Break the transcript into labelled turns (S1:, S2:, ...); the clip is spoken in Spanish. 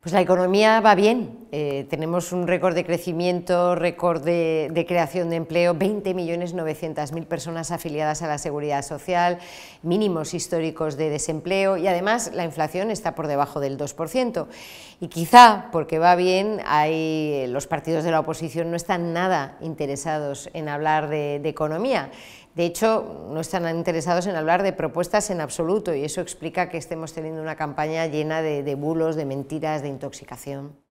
S1: Pues la economía va bien, eh, tenemos un récord de crecimiento, récord de, creación de empleo, 20.900.000 personas afiliadas a la seguridad social, mínimos históricos de desempleo y además la inflación está por debajo del 2%. Y quizá, porque va bien, hay, los partidos de la oposición no están nada interesados en hablar de, economía. De hecho, no están interesados en hablar de propuestas en absoluto y eso explica que estemos teniendo una campaña llena de bulos, de mentiras, de intoxicación.